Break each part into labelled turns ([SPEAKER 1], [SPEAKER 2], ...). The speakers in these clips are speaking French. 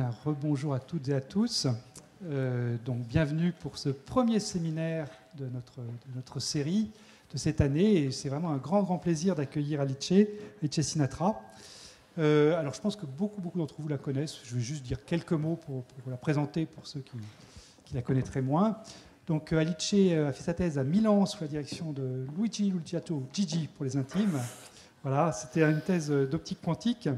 [SPEAKER 1] bien, rebonjour à toutes et à tous. Euh, donc, bienvenue pour ce premier séminaire de notre, série de cette année. Et c'est vraiment un grand, grand plaisir d'accueillir Alice, Alice Sinatra. Euh, alors, je pense que beaucoup, beaucoup d'entre vous la connaissent. Je vais juste dire quelques mots pour, la présenter pour ceux qui, la connaîtraient moins. Donc, euh, Alice a fait sa thèse à Milan sous la direction de Luigi ou Gigi pour les intimes. Voilà, c'était une thèse d'optique quantique.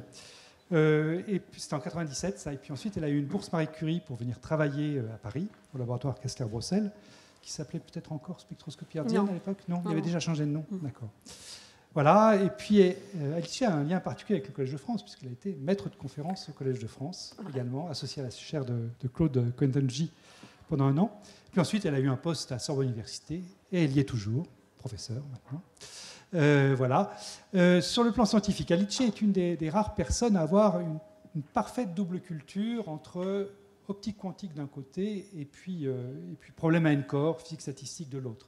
[SPEAKER 1] Euh, et c'était en 97, ça. Et puis ensuite, elle a eu une bourse Marie Curie pour venir travailler euh, à Paris, au laboratoire Kessler-Brossel, qui s'appelait peut-être encore spectroscopie ardienne à l'époque. Non, il avait déjà changé de nom. Mm. D'accord. Voilà. Et puis, elle Alicia euh, a un lien particulier avec le Collège de France, puisqu'elle a été maître de conférence au Collège de France, également, associée à la chaire de, de Claude Cointangi pendant un an. Puis ensuite, elle a eu un poste à Sorbonne Université, et elle y est toujours, professeure maintenant. Euh, voilà. Euh, sur le plan scientifique, Alice est une des, rares personnes à avoir une, parfaite double culture entre optique quantique d'un côté et puis, euh, problème à N-corps, physique statistique de l'autre.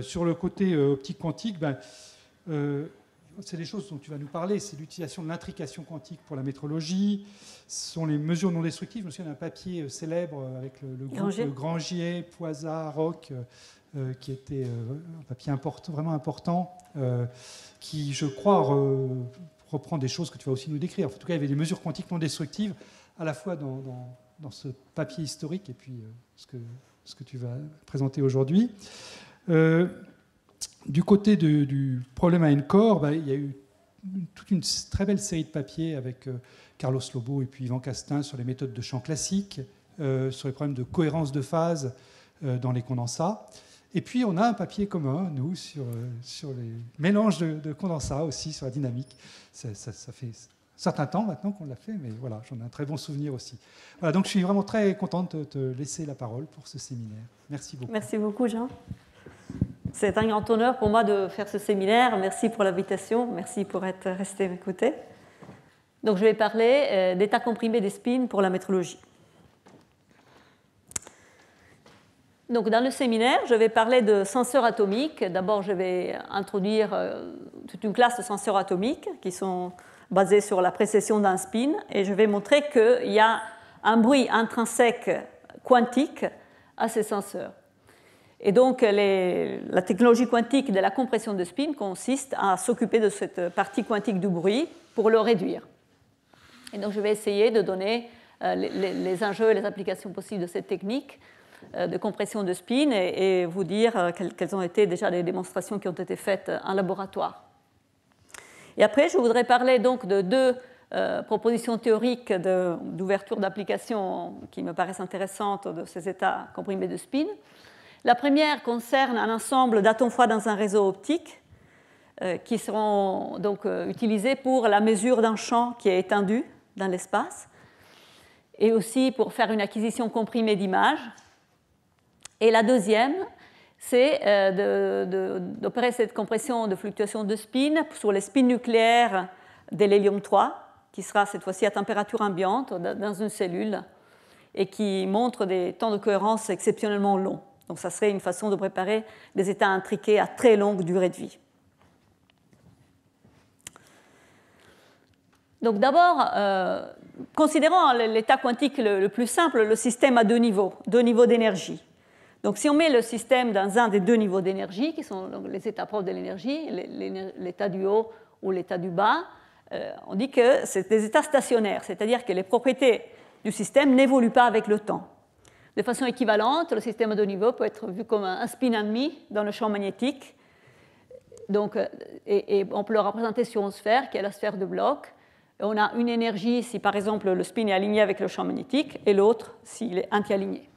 [SPEAKER 1] sur le côté optique quantique, ben, c'est les choses dont tu vas nous parler, c'est l'utilisation de l'intrication quantique pour la métrologie, ce sont les mesures non destructives. Je me souviens d'un papier célèbre avec le, le groupe Grangier, Poizat, rock. Euh, qui était euh, un papier vraiment important, euh, qui, je crois, reprend des choses que tu vas aussi nous décrire. En tout cas, il y avait des mesures quantiquement destructives, à la fois dans, ce papier historique et puis ce, que, tu vas présenter aujourd'hui. du côté du problème à Encore, bah, il y a eu toute une très belle série de papiers avec Carlos Lobo et puis Yvan Castin sur les méthodes de champ classique, sur les problèmes de cohérence de phase dans les condensats. Et puis on a un papier commun, nous, sur, euh, sur les mélanges de, de condensats aussi, sur la dynamique. Ça, fait un certain temps maintenant qu'on l'a fait, mais voilà, j'en ai un très bon souvenir aussi. Voilà, donc je suis vraiment très contente de te laisser la parole pour ce séminaire. Merci beaucoup.
[SPEAKER 2] Merci beaucoup, Jean. C'est un grand honneur pour moi de faire ce séminaire. Merci pour l'invitation, merci pour être resté m'écouter. Donc je vais parler euh, d'état comprimé des spins pour la métrologie. Donc, dans le séminaire, je vais parler de senseurs atomiques. D'abord, je vais introduire euh, toute une classe de senseurs atomiques qui sont basés sur la précession d'un spin. Et je vais montrer qu'il y a un bruit intrinsèque quantique à ces senseurs. Et donc, la technologie quantique de la compression de spin consiste à s'occuper de cette partie quantique du bruit pour le réduire. Et donc, je vais essayer de donner euh, les enjeux et les applications possibles de cette technique euh, de compression de spin et, vous dire euh, quelles ont été déjà les démonstrations qui ont été faites euh, en laboratoire. Et après, je voudrais parler donc de deux propositions théoriques d'ouverture d'application qui me paraissent intéressantes de ces états comprimés de spin. La première concerne un ensemble d'atomes froids dans un réseau optique qui seront donc utilisés pour la mesure d'un champ qui est étendu dans l'espace et aussi pour faire une acquisition comprimée d'images et la deuxième, c'est euh, d'opérer cette compression de fluctuation de spin sur les spins nucléaires de l'hélium 3, qui sera cette fois-ci à température ambiante dans une cellule et qui montre des temps de cohérence exceptionnellement longs. Donc ça serait une façon de préparer des états intriqués à très longue durée de vie. Donc d'abord, euh, considérons l'état quantique le, plus simple, le système a deux niveaux, deux niveaux d'énergie. Donc si on met le système dans un des deux niveaux d'énergie, qui sont les états propres de l'énergie, l'état du haut ou l'état du bas, euh, on dit que c'est des états stationnaires, c'est-à-dire que les propriétés du système n'évoluent pas avec le temps. De façon équivalente, le système à deux niveaux peut être vu comme un spin mi dans le champ magnétique. Donc, euh, et, on peut le représenter sur une sphère, qui est la sphère de bloc. on a une énergie si, par exemple, le spin est aligné avec le champ magnétique, et l'autre s'il est anti-aligné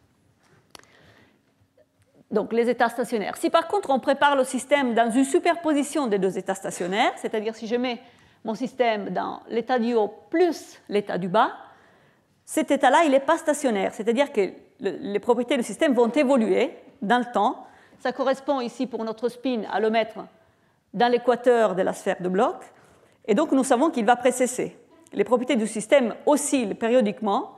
[SPEAKER 2] donc les états stationnaires. Si par contre on prépare le système dans une superposition des deux états stationnaires, c'est-à-dire si je mets mon système dans l'état du haut plus l'état du bas, cet état-là, il n'est pas stationnaire, c'est-à-dire que les propriétés du système vont évoluer dans le temps. Ça correspond ici pour notre spin à le mettre dans l'équateur de la sphère de bloc, et donc nous savons qu'il va précesser. Les propriétés du système oscillent périodiquement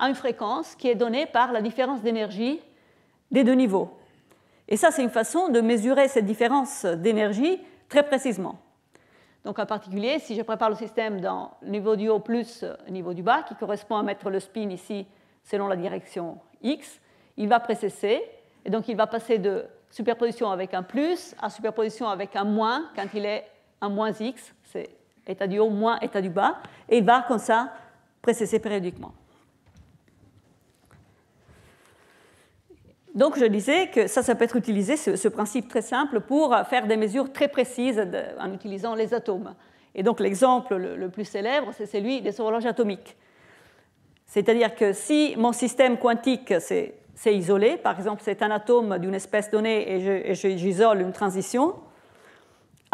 [SPEAKER 2] à une fréquence qui est donnée par la différence d'énergie des deux niveaux. Et ça, c'est une façon de mesurer cette différence d'énergie très précisément. Donc en particulier, si je prépare le système dans le niveau du haut plus euh, niveau du bas, qui correspond à mettre le spin ici selon la direction x, il va précesser, et donc il va passer de superposition avec un plus à superposition avec un moins quand il est un moins x, c'est état du haut moins état du bas, et il va comme ça précesser périodiquement. Donc je disais que ça, ça peut être utilisé, ce, principe très simple, pour faire des mesures très précises en utilisant les atomes. Et donc l'exemple le, plus célèbre, c'est celui des horloges atomiques. C'est-à-dire que si mon système quantique s'est isolé, par exemple c'est un atome d'une espèce donnée et j'isole une transition,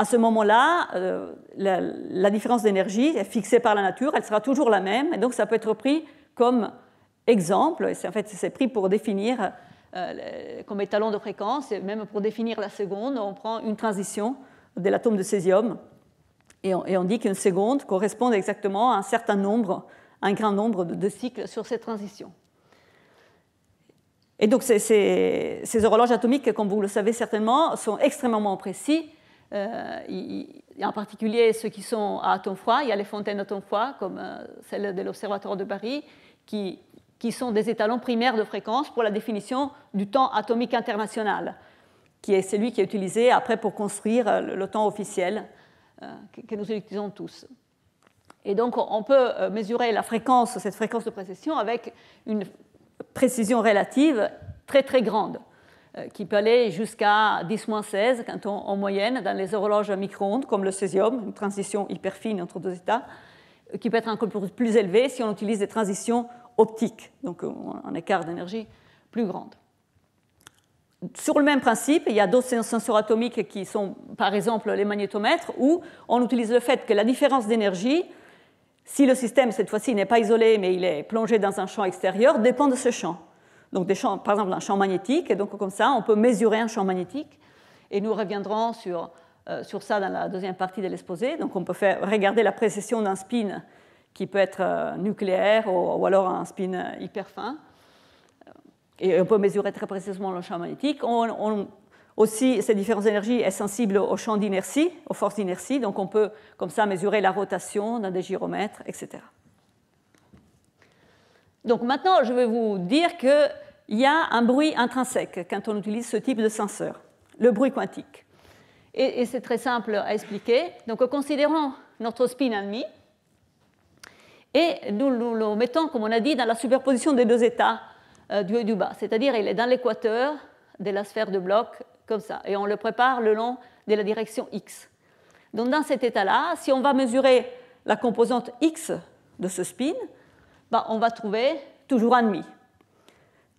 [SPEAKER 2] à ce moment-là, euh, la, la, différence d'énergie est fixée par la nature, elle sera toujours la même, et donc ça peut être pris comme exemple, et en fait c'est pris pour définir euh, comme étalon de fréquence. Et même pour définir la seconde, on prend une transition de l'atome de césium et on, dit qu'une seconde correspond exactement à un certain nombre, un grand nombre de, cycles sur cette transition. Et donc ces, ces, horloges atomiques, comme vous le savez certainement, sont extrêmement précis. Euh, en particulier ceux qui sont à atomes froid, il y a les fontaines à ton froids, comme euh, celle de l'Observatoire de Paris, qui qui sont des étalons primaires de fréquence pour la définition du temps atomique international, qui est celui qui est utilisé après pour construire euh, le temps officiel euh, que nous utilisons tous. Et donc on peut euh, mesurer la fréquence, cette fréquence de précession, avec une précision relative très très grande, qui peut aller jusqu'à 10-16 en moyenne dans les horloges à micro-ondes, comme le césium, une transition hyperfine entre deux états, qui peut être encore plus élevée si on utilise des transitions optique, donc euh, un écart d'énergie plus grand. Sur le même principe, il y a d'autres sensors atomiques qui sont par exemple les magnétomètres, où on utilise le fait que la différence d'énergie, si le système cette fois-ci n'est pas isolé mais il est plongé dans un champ extérieur, dépend de ce champ. Donc par exemple un champ magnétique, et donc comme ça on peut mesurer un champ magnétique, et nous reviendrons sur, euh, sur ça dans la deuxième partie de l'exposé. Donc on peut faire, regarder la précession d'un spin qui peut être euh, nucléaire ou, alors un spin euh, hyper fin. Euh, et on peut mesurer très précisément le champ magnétique. aussi, ces différentes énergies sont sensibles au champ d'inertie, aux forces d'inertie, donc on peut comme ça mesurer la rotation dans des gyromètres, etc. Donc maintenant, je vais vous dire qu'il y a un bruit intrinsèque quand on utilise ce type de senseur, le bruit quantique. Et, c'est très simple à expliquer. Donc, considérons considérant notre spin ennemi, et nous, le mettons, comme on a dit, dans la superposition des deux états euh, du haut et du bas. C'est-à-dire, il est dans l'équateur de la sphère de bloc, comme ça, et on le prépare le long de la direction x. Donc, dans cet état-là, si on va mesurer la composante x de ce spin, bah, on va trouver toujours un demi,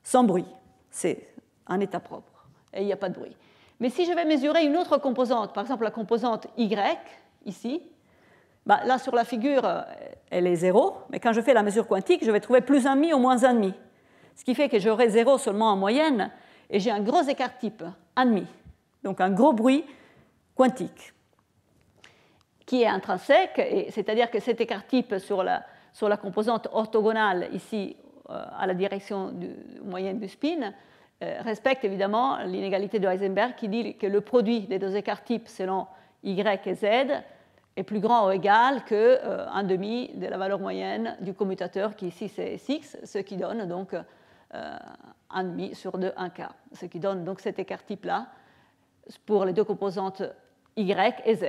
[SPEAKER 2] sans bruit. C'est un état propre, et il n'y a pas de bruit. Mais si je vais mesurer une autre composante, par exemple la composante y, ici, bah, là sur la figure, euh, elle est 0, mais quand je fais la mesure quantique, je vais trouver plus 1,5 ou moins 1,5. Ce qui fait que j'aurai 0 seulement en moyenne, et j'ai un gros écart type, 1,5. Donc un gros bruit quantique, qui est intrinsèque, c'est-à-dire que cet écart type sur la, sur la composante orthogonale ici euh, à la direction moyenne du spin, euh, respecte évidemment l'inégalité de Heisenberg qui dit que le produit des deux écarts types selon y et z est plus grand ou égal que 1 euh, demi de la valeur moyenne du commutateur qui ici c'est 6, ce qui donne donc 1 euh, demi sur 2, 1K, ce qui donne donc cet écart type là pour les deux composantes Y et Z.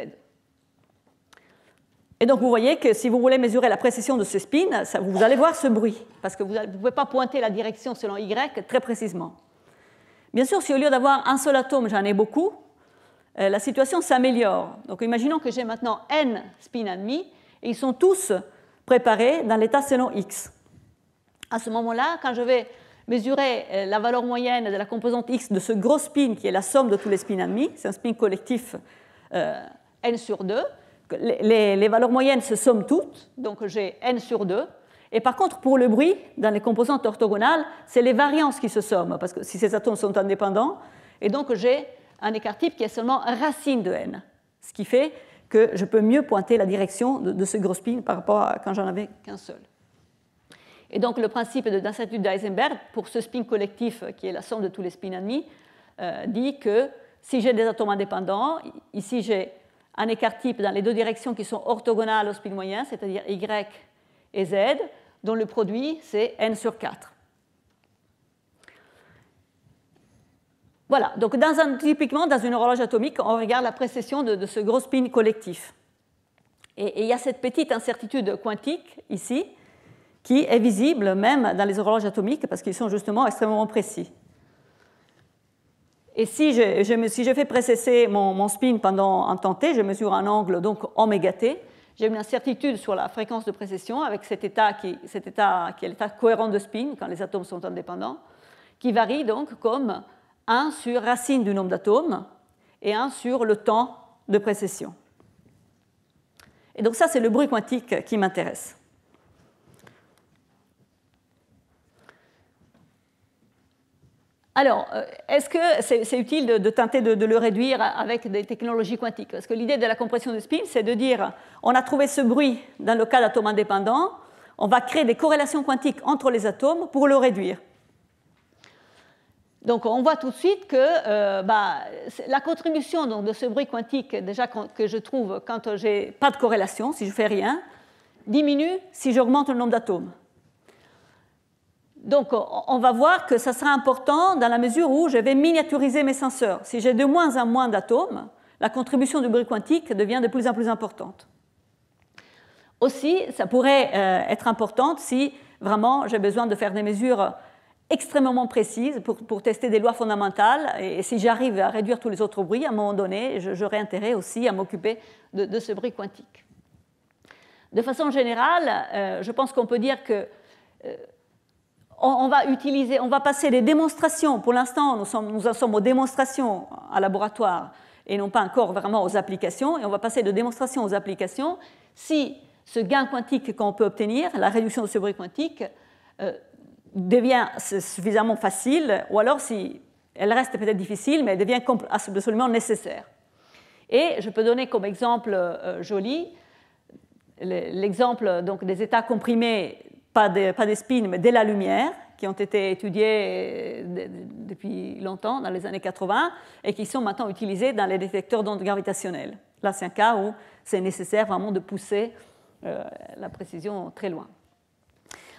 [SPEAKER 2] Et donc vous voyez que si vous voulez mesurer la précision de ce spin, ça, vous allez voir ce bruit, parce que vous ne pouvez pas pointer la direction selon Y très précisément. Bien sûr, si au lieu d'avoir un seul atome, j'en ai beaucoup, euh, la situation s'améliore. Donc imaginons que j'ai maintenant n spin admis et ils sont tous préparés dans l'état selon x. À ce moment-là, quand je vais mesurer euh, la valeur moyenne de la composante x de ce gros spin qui est la somme de tous les spins admis, c'est un spin collectif euh, n sur 2, les, les, valeurs moyennes se somment toutes, donc j'ai n sur 2. Et par contre, pour le bruit, dans les composantes orthogonales, c'est les variances qui se somment, parce que si ces atomes sont indépendants, et donc j'ai un écart type qui est seulement racine de n, ce qui fait que je peux mieux pointer la direction de, ce gros spin par rapport à quand j'en avais qu'un seul. Et donc le principe d'incertitude d'Eisenberg pour ce spin collectif euh, qui est la somme de tous les spins admis euh, dit que si j'ai des atomes indépendants, ici j'ai un écart type dans les deux directions qui sont orthogonales au spin moyen, c'est-à-dire y et z, dont le produit c'est n sur 4. Voilà, donc typiquement dans une horloge atomique, on regarde la précession de, ce gros spin collectif. Et il y a cette petite incertitude quantique ici qui est visible même dans les horloges atomiques parce qu'ils sont justement extrêmement précis. Et si je, fais précesser mon, spin pendant un temps t, je mesure un angle donc oméga t, j'ai une incertitude sur la fréquence de précession avec cet état cet état qui est l'état cohérent de spin quand les atomes sont indépendants, qui varie donc comme un sur racine du nombre d'atomes et un sur le temps de précession. Et donc ça, c'est le bruit quantique qui m'intéresse. Alors, euh, est-ce que c'est utile de, tenter de, de, le réduire avec des technologies quantiques Parce que l'idée de la compression de spin, c'est de dire, on a trouvé ce bruit dans le cas d'atomes indépendants, on va créer des corrélations quantiques entre les atomes pour le réduire. Donc on voit tout de suite que euh, bah, la contribution de ce bruit quantique, déjà que je trouve quand j'ai pas de corrélation, si je fais rien, diminue si j'augmente le nombre d'atomes. Donc on va voir que ça sera important dans la mesure où je vais miniaturiser mes senseurs. Si j'ai de moins en moins d'atomes, la contribution du bruit quantique devient de plus en plus importante. Aussi, ça pourrait euh, être important si vraiment j'ai besoin de faire des mesures extrêmement précise pour, tester des lois fondamentales. Et, si j'arrive à réduire tous les autres bruits, à un moment donné, j'aurai intérêt aussi à m'occuper de, ce bruit quantique. De façon générale, euh, je pense qu'on peut dire que euh, on, va utiliser, on va passer des démonstrations. Pour l'instant, nous, sommes, nous en sommes aux démonstrations à laboratoire et non pas encore vraiment aux applications. Et on va passer de démonstrations aux applications si ce gain quantique qu'on peut obtenir, la réduction de ce bruit quantique, euh, devient suffisamment facile, ou alors si elle reste peut-être difficile, mais elle devient absolument nécessaire. Et je peux donner comme exemple euh, joli l'exemple donc des états comprimés, pas des, pas spins, mais de la lumière, qui ont été étudiés euh, depuis longtemps, dans les années 80, et qui sont maintenant utilisés dans les détecteurs d'ondes gravitationnelles. Là, c'est un cas où c'est nécessaire vraiment de pousser euh, la précision très loin.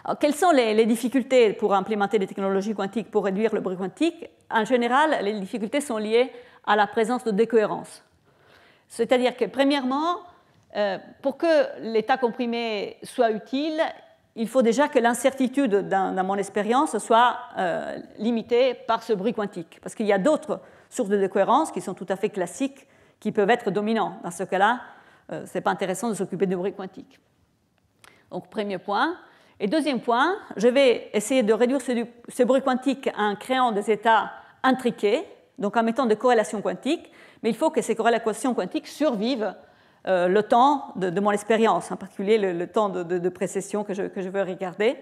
[SPEAKER 2] Euh, quelles sont les, difficultés pour implémenter des technologies quantiques pour réduire le bruit quantique En général, les difficultés sont liées à la présence de décohérence. C'est-à-dire que, premièrement, euh, pour que l'état comprimé soit utile, il faut déjà que l'incertitude, dans, mon expérience, soit euh, limitée par ce bruit quantique. Parce qu'il y a d'autres sources de décohérence qui sont tout à fait classiques, qui peuvent être dominantes. Dans ce cas-là, ce n'est pas intéressant de s'occuper du bruit quantique. Donc, premier point. Et deuxième point, je vais essayer de réduire ce, bruit quantique en créant des états intriqués, donc en mettant des corrélations quantiques, mais il faut que ces corrélations quantiques survivent euh, le temps de, mon expérience, en particulier le, temps de, précession que je, veux regarder.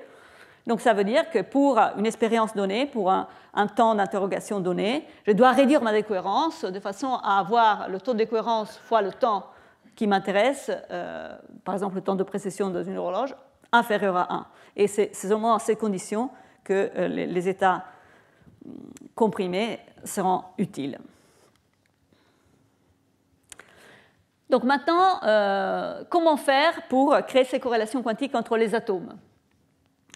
[SPEAKER 2] Donc ça veut dire que pour une expérience donnée, pour un, temps d'interrogation donné, je dois réduire ma décohérence de façon à avoir le taux de décohérence fois le temps qui m'intéresse, euh, par exemple le temps de précession dans une horloge, inférieur à 1. Et c'est seulement dans ces conditions que euh, les états hum, comprimés seront utiles. Donc maintenant, euh, comment faire pour créer ces corrélations quantiques entre les atomes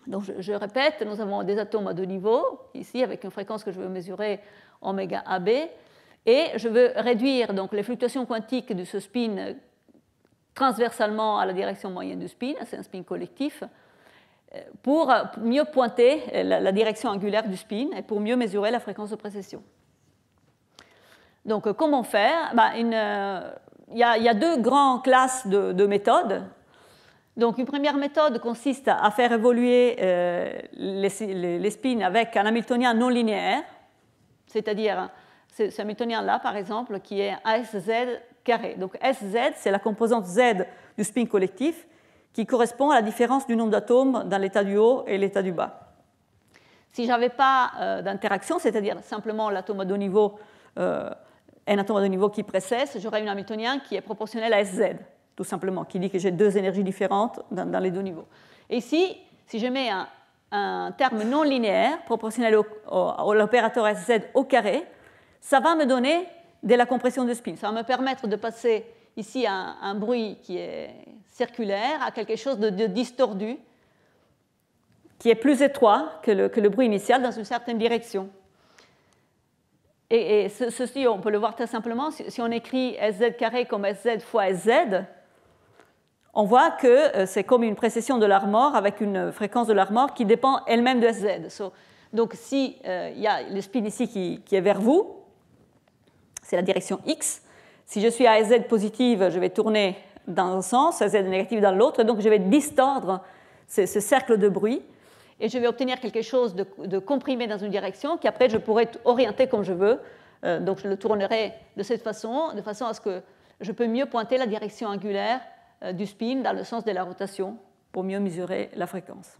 [SPEAKER 2] Donc je, répète, nous avons des atomes à deux niveaux, ici avec une fréquence que je veux mesurer oméga AB, et je veux réduire donc, les fluctuations quantiques de ce spin transversalement à la direction moyenne du spin, c'est un spin collectif, euh, euh, pour mieux pointer euh, la direction angulaire du spin et pour mieux mesurer la fréquence de précession. Donc comment faire bah, Il y, a deux grandes classes de, méthodes. Donc une première méthode consiste à faire évoluer les, spins avec un Hamiltonien non linéaire, c'est-à-dire hein, ce Hamiltonien-là, par exemple, qui est ASZ carré. Donc Sz, c'est la composante Z du spin collectif qui correspond à la différence du nombre d'atomes dans l'état du haut et l'état du bas. Si je n'avais pas euh, d'interaction, c'est-à-dire simplement l'atome à deux niveaux, euh, un atome à deux niveaux qui précède, j'aurais une Hamiltonien qui est proportionnelle à Sz, tout simplement, qui dit que j'ai deux énergies différentes dans, les deux niveaux. Et ici, si je mets un, terme non linéaire proportionnel à l'opérateur Sz au carré, ça va me donner dès la compression de spin. Ça va me permettre de passer ici à un, bruit qui est circulaire à quelque chose de, distordu, qui est plus étroit que le, bruit initial dans une certaine direction. Et, ceci, on peut le voir très simplement, si, on écrit sz carré comme sz fois sz, on voit que euh, c'est comme une précession de l'armor avec une fréquence de l'armor qui dépend elle-même de sz. donc si euh, il y a le spin ici qui est vers vous, c'est la direction x. Si je suis à z positive, je vais tourner dans un sens, à z négative dans l'autre, donc je vais distordre ce, cercle de bruit et je vais obtenir quelque chose de, comprimé dans une direction qui après je pourrais orienter comme je veux. Euh, donc je le tournerai de cette façon, de façon à ce que je peux mieux pointer la direction angulaire euh, du spin dans le sens de la rotation pour mieux mesurer la fréquence.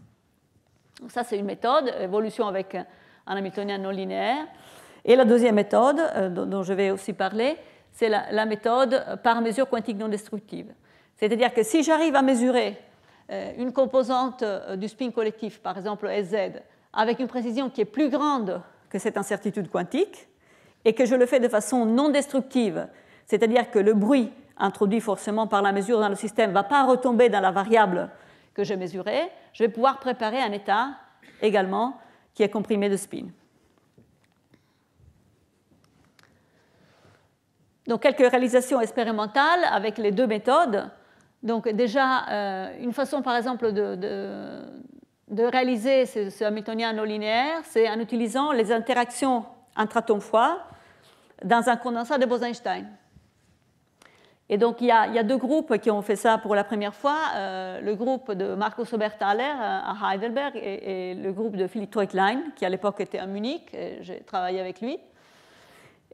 [SPEAKER 2] Donc ça c'est une méthode, évolution avec un Hamiltonien non linéaire. Et la deuxième méthode, euh, dont, je vais aussi parler, c'est la, la, méthode euh, par mesure quantique non destructive. C'est-à-dire que si j'arrive à mesurer euh, une composante du spin collectif, par exemple SZ, avec une précision qui est plus grande que cette incertitude quantique, et que je le fais de façon non destructive, c'est-à-dire que le bruit introduit forcément par la mesure dans le système ne va pas retomber dans la variable que j'ai mesurée, je vais pouvoir préparer un état également qui est comprimé de spin. donc quelques réalisations expérimentales avec les deux méthodes. Donc déjà, euh, une façon par exemple de, de, réaliser ce, ce, Hamiltonien non linéaire, c'est en utilisant les interactions entre atomes froids dans un condensat de Bose-Einstein. Et donc il y, a, deux groupes qui ont fait ça pour la première fois, euh, le groupe de Markus Oberthaler euh, à Heidelberg et, le groupe de Philippe Treutlein, qui à l'époque était à Munich, j'ai travaillé avec lui.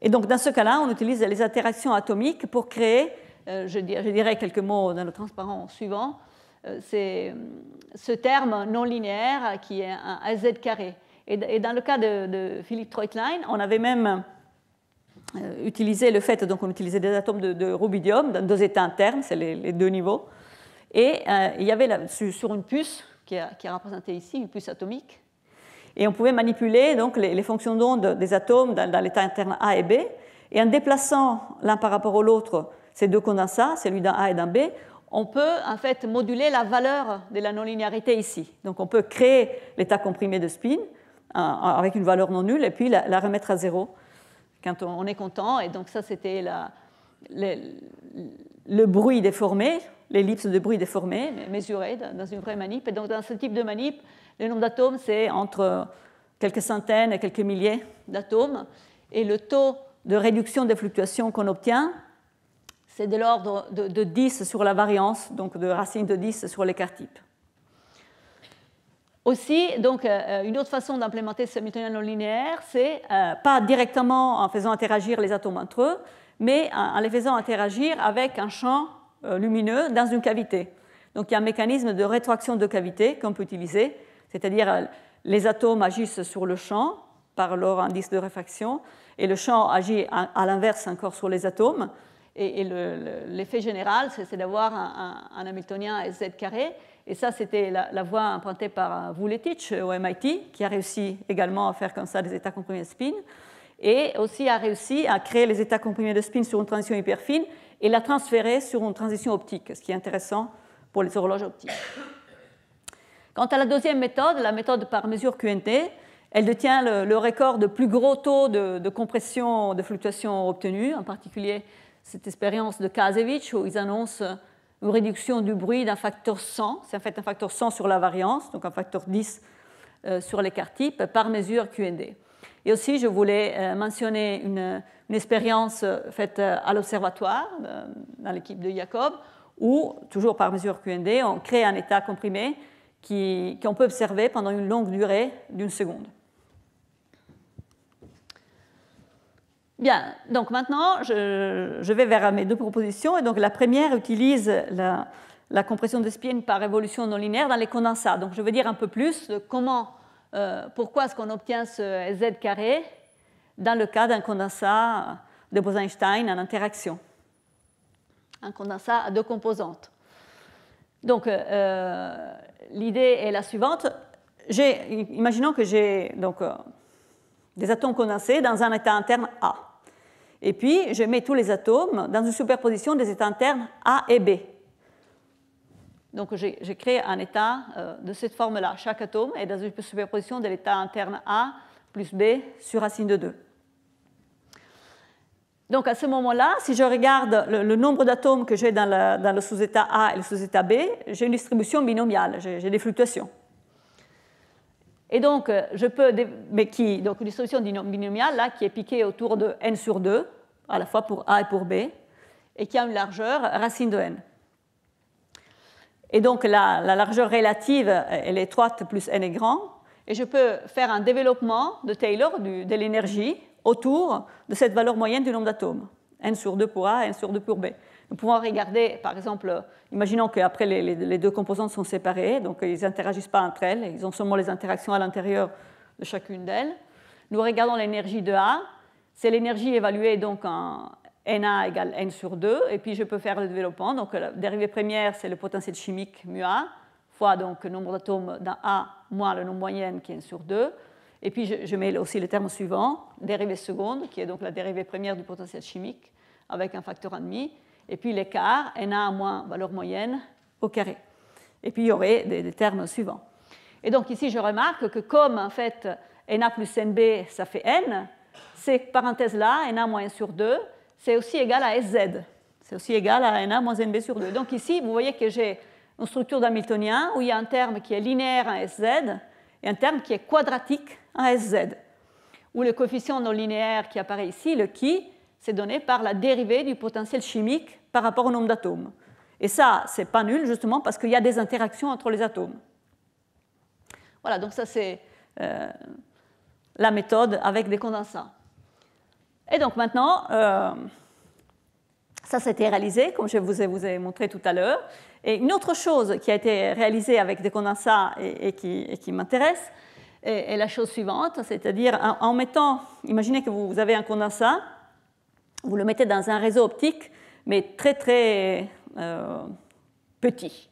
[SPEAKER 2] Et donc, dans ce cas-là, on utilise les interactions atomiques pour créer, euh, je, dirais, quelques mots dans le transparent suivant, euh, c'est euh, ce terme non linéaire qui est un AZ carré. Et, et dans le cas de, Philippe Treutlein, on avait même utilisé le fait, donc on utilisait des atomes de, rubidium dans deux états internes, c'est les, deux niveaux. Et il y avait sur, une puce qui qui est représentée ici, une puce atomique, et on pouvait manipuler donc, les, fonctions d'onde des atomes dans, l'état interne A et B. Et en déplaçant l'un par rapport à l'autre ces deux condensats, celui d'un A et d'un B, on peut en fait moduler la valeur de la non-linéarité ici. Donc on peut créer l'état comprimé de spin avec une valeur non nulle et puis la, remettre à zéro quand on est content. Et donc ça, c'était le, le, bruit déformé, l'ellipse de bruit déformé, mesurée dans une vraie manip. Et donc dans ce type de manip, le nombre d'atomes, c'est entre quelques centaines et quelques milliers d'atomes. Et le taux de réduction des fluctuations qu'on obtient, c'est de l'ordre de, 10 sur la variance, donc de racine de 10 sur l'écart type. Aussi, donc, euh, une autre façon d'implémenter ce Hamiltonien non linéaire, c'est euh, pas directement en faisant interagir les atomes entre eux, mais en, les faisant interagir avec un champ euh, lumineux dans une cavité. Donc il y a un mécanisme de rétroaction de cavité qu'on peut utiliser c'est-à-dire, euh, les atomes agissent sur le champ par leur indice de réfraction, et le champ agit à l'inverse encore sur les atomes. Et, l'effet général, c'est d'avoir un, Hamiltonien Z carré. Et ça, c'était la, voie empruntée par euh, Vuletic euh, au MIT, qui a réussi également à faire comme ça des états comprimés de spin, et aussi a réussi à créer les états comprimés de spin sur une transition hyperfine et la transférer sur une transition optique, ce qui est intéressant pour les horloges optiques. Quant à la deuxième méthode, la méthode par mesure QNT, elle détient le, record de plus gros taux de, compression de fluctuations obtenu, en particulier cette expérience de Kasevich où ils annoncent une réduction du bruit d'un facteur 100, c'est en fait un facteur 100 sur la variance, donc un facteur 10 euh, sur l'écart type par mesure QND. Et aussi, je voulais euh, mentionner une, une expérience euh, faite à l'observatoire dans l'équipe de Jacob, où, toujours par mesure QND, on crée un état comprimé qu'on peut observer pendant une longue durée d'une seconde. Bien, donc maintenant, je, vais vers mes deux propositions. Et donc la première utilise la, compression de spin par évolution non linéaire dans les condensats. Donc je veux dire un peu plus de comment, euh, pourquoi est-ce qu'on obtient ce Z carré dans le cas d'un condensat de Bose-Einstein en interaction. Un condensat à deux composantes. Donc, euh, euh, l'idée est la suivante. Imaginons que j'ai donc euh, des atomes condensés dans un état interne A. Et puis, je mets tous les atomes dans une superposition des états internes A et B. Donc, j'ai créé un état de cette forme-là. Chaque atome est dans une superposition de l'état interne A plus B sur racine de 2. Donc à ce moment-là, si je regarde le, nombre d'atomes que j'ai dans, le sous-état A et le sous-état B, j'ai une distribution binomiale, j'ai des fluctuations. Et donc, euh, je peux, donc une distribution binomiale là, qui est piquée autour de n sur 2, à la fois pour A et pour B, et qui a une largeur racine de n. Et donc, la, largeur relative, elle est étroite plus n est grand, et je peux faire un développement de Taylor de l'énergie autour de cette valeur moyenne du nombre d'atomes, n sur 2 pour A, et n sur 2 pour B. Nous pouvons regarder, par exemple, imaginons qu'après les, les, deux composantes sont séparées, donc ils n'interagissent pas entre elles, ils ont seulement les interactions à l'intérieur de chacune d'elles. Nous regardons l'énergie de A, c'est l'énergie évaluée donc en Na égale N sur 2, et puis je peux faire le développement. Donc la dérivée première, c'est le potentiel chimique muA, fois donc le nombre d'atomes dans A moins le nombre moyen qui est N sur 2, et puis je, mets aussi le terme suivant, dérivée seconde, qui est donc la dérivée première du potentiel chimique, avec un facteur demi, et puis l'écart, Na moins valeur moyenne au carré. Et puis il y aurait des, termes suivants. Et donc ici, je remarque que comme en fait Na plus NB, ça fait N, ces parenthèses-là, Na moins N sur 2, c'est aussi égal à SZ. C'est aussi égal à Na moins NB sur 2. Donc ici, vous voyez que j'ai une structure d'Hamiltonien où il y a un terme qui est linéaire à SZ et un terme qui est quadratique un sz, où le coefficient non linéaire qui apparaît ici, le qui, c'est donné par la dérivée du potentiel chimique par rapport au nombre d'atomes. Et ça, c'est pas nul, justement, parce qu'il y a des interactions entre les atomes. Voilà, donc ça, c'est euh, la méthode avec des condensats. Et donc maintenant, euh, ça, ça a été réalisé, comme je vous ai, montré tout à l'heure. Et une autre chose qui a été réalisée avec des condensats et, qui, qui m'intéresse, et la chose suivante, c'est-à-dire en, mettant, imaginez que vous avez un condensat, vous le mettez dans un réseau optique, mais très très euh, petit.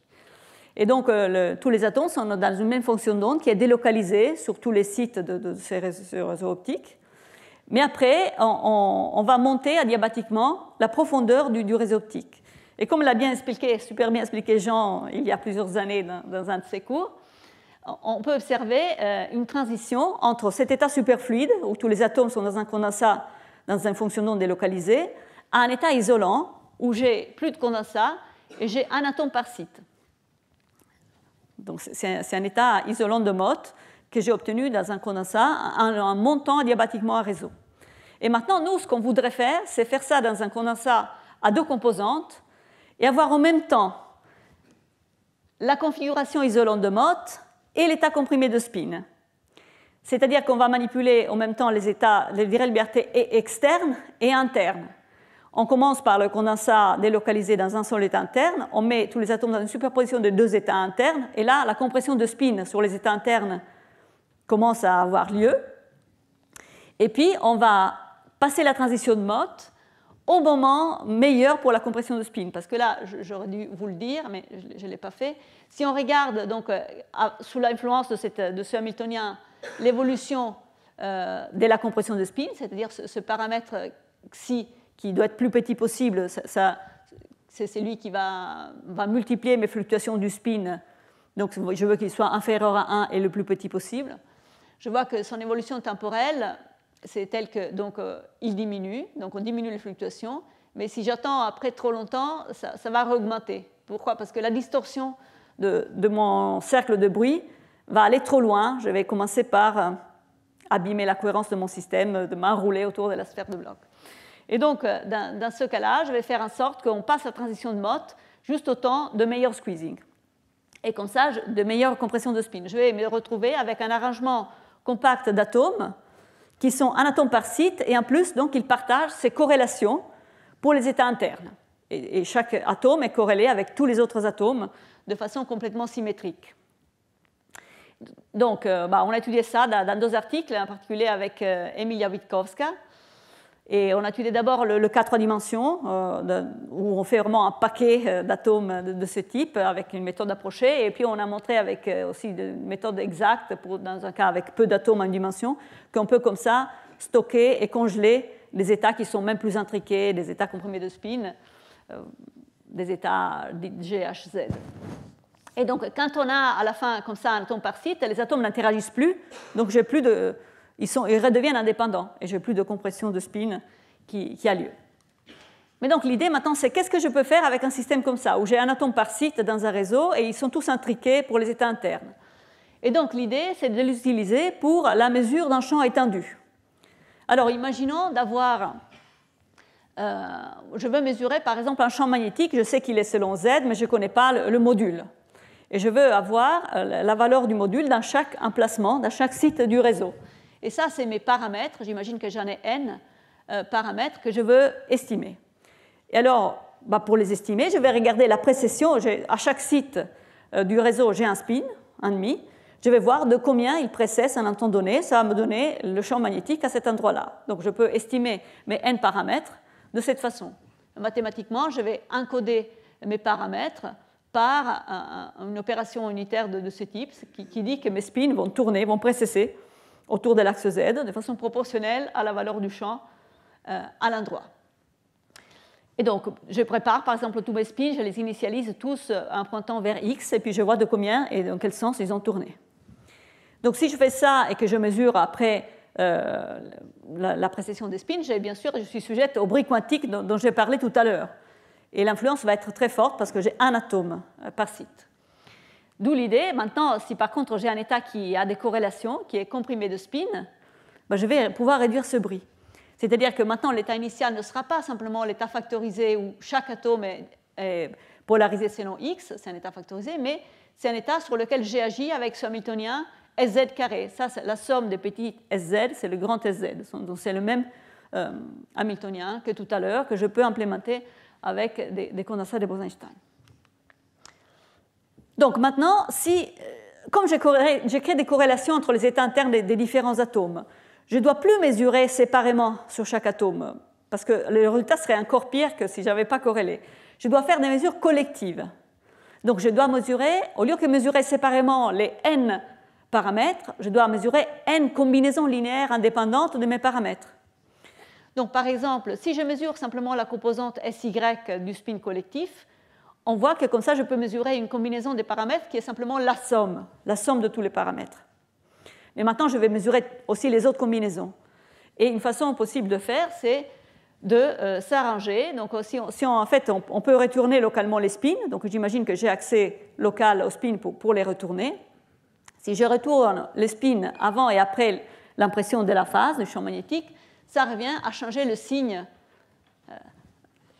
[SPEAKER 2] Et donc, euh, tous les atomes sont dans une même fonction d'onde qui est délocalisée sur tous les sites de, de ces réseaux, optiques. Mais après, on, va monter adiabatiquement la profondeur du, du réseau optique. Et comme l'a bien expliqué, super bien expliqué Jean il y a plusieurs années dans, dans un de ses cours, on peut observer euh, une transition entre cet état superfluide, où tous les atomes sont dans un condensat, dans un fonctionnement délocalisé, à un état isolant, où j'ai plus de condensat et j'ai un atome par site. Donc c'est un, état isolant de motte que j'ai obtenu dans un condensat en, montant diabatiquement un réseau. Et maintenant, nous, ce qu'on voudrait faire, c'est faire ça dans un condensat à deux composantes et avoir en même temps la configuration isolante de Mott et l'état comprimé de spin. C'est-à-dire qu'on va manipuler en même temps les états de liberté externes et internes. On commence par le condensat délocalisé dans un seul état interne, on met tous les atomes dans une superposition de deux états internes, et là, la compression de spin sur les états internes commence à avoir lieu. Et puis, on va passer la transition de mode au moment meilleur pour la compression de spin. Parce que là, j'aurais dû vous le dire, mais je ne l'ai pas fait. Si on regarde, donc, euh, sous l'influence de, ce Hamiltonien, l'évolution euh, de la compression de spin, c'est-à-dire ce, paramètre xi euh, qui doit être le plus petit possible, c'est celui qui va, va, multiplier mes fluctuations du spin. Donc, je veux qu'il soit inférieur à 1 et le plus petit possible. Je vois que son évolution temporelle c'est tel que donc euh, il diminue, donc on diminue les fluctuations, mais si j'attends après trop longtemps, ça, va augmenter. Pourquoi Parce que la distorsion de, mon cercle de bruit va aller trop loin. Je vais commencer par euh, abîmer la cohérence de mon système, de m'enrouler autour de la sphère de bloc. Et donc, euh, dans, dans, ce cas-là, je vais faire en sorte qu'on passe la transition de mode juste au temps de meilleur squeezing. Et comme ça, de meilleure compression de spin. Je vais me retrouver avec un arrangement compact d'atomes qui sont atome par site, et en plus, donc, ils partagent ces corrélations pour les états internes. Et, chaque atome est corrélé avec tous les autres atomes de façon complètement symétrique. Donc, euh, bah, on a étudié ça dans, deux articles, en particulier avec euh, Emilia Witkowska, et on a étudié d'abord le, le, cas dimensions, euh, où on fait vraiment un paquet euh, d'atomes de, ce type avec une méthode approchée. Et puis on a montré avec euh, aussi une méthode exacte, pour, dans un cas avec peu d'atomes en une dimension, qu'on peut comme ça stocker et congeler des états qui sont même plus intriqués, des états comprimés de spin, des états GHZ. Et donc quand on a à la fin comme ça un atome par site, les atomes n'interagissent plus, donc j'ai plus de ils, redeviennent indépendants et je n'ai plus de compression de spin qui, a lieu. Mais donc l'idée maintenant, c'est qu'est-ce que je peux faire avec un système comme ça, où j'ai un atome par site dans un réseau et ils sont tous intriqués pour les états internes. Et donc l'idée, c'est de l'utiliser pour la mesure d'un champ étendu. Alors imaginons d'avoir... Euh, je veux mesurer par exemple un champ magnétique, je sais qu'il est selon Z, mais je ne connais pas le, le, module. Et je veux avoir euh, la valeur du module dans chaque emplacement, dans chaque site du réseau. Et ça, c'est mes paramètres. J'imagine que j'en ai n euh, paramètres que je veux estimer. Et alors, bah, pour les estimer, je vais regarder la précession. À chaque site euh, du réseau, j'ai un spin, un demi. Je vais voir de combien il précesse un temps donné. Ça va me donner le champ magnétique à cet endroit-là. Donc, je peux estimer mes n paramètres de cette façon. Mathématiquement, je vais encoder mes paramètres par une opération unitaire de, ce type qui, qui dit que mes spins vont tourner, vont précesser autour de l'axe Z de façon proportionnelle à la valeur du champ euh, à l'endroit. Et donc, je prépare par exemple tous mes spins, je les initialise tous euh, en pointant vers X, et puis je vois de combien et dans quel sens ils ont tourné. Donc, si je fais ça et que je mesure après euh, la, précession des spins, bien sûr, je suis sujette au bruit quantique dont, dont j'ai parlé tout à l'heure. Et l'influence va être très forte parce que j'ai un atome par site. D'où l'idée, maintenant, si par contre j'ai un état qui a des corrélations, qui est comprimé de spin, ben, je vais pouvoir réduire ce bruit. C'est-à-dire que maintenant, l'état initial ne sera pas simplement l'état factorisé où chaque atome est, polarisé selon X, c'est un état factorisé, mais c'est un état sur lequel j'ai agi avec ce Hamiltonien SZ carré. Ça, c'est la somme des petits SZ, c'est le grand SZ. Donc c'est le même euh, Hamiltonien que tout à l'heure, que je peux implémenter avec des, des condensats de bose donc maintenant, si, euh, comme j'ai créé des corrélations entre les états internes des, différents atomes, je ne dois plus mesurer séparément sur chaque atome, parce que le résultat serait encore pire que si je n'avais pas corrélé. Je dois faire des mesures collectives. Donc je dois mesurer, au lieu de mesurer séparément les n paramètres, je dois mesurer n combinaisons linéaires indépendantes de mes paramètres. Donc par exemple, si je mesure simplement la composante SY du spin collectif, on voit que comme ça, je peux mesurer une combinaison des paramètres qui est simplement la somme, la somme de tous les paramètres. Mais maintenant, je vais mesurer aussi les autres combinaisons. Et une façon possible de faire, c'est de euh, s'arranger. Donc, si, en fait, on, peut retourner localement les spins. Donc, j'imagine que j'ai accès local aux spins pour, pour, les retourner. Si je retourne les spins avant et après l'impression de la phase du champ magnétique, ça revient à changer le signe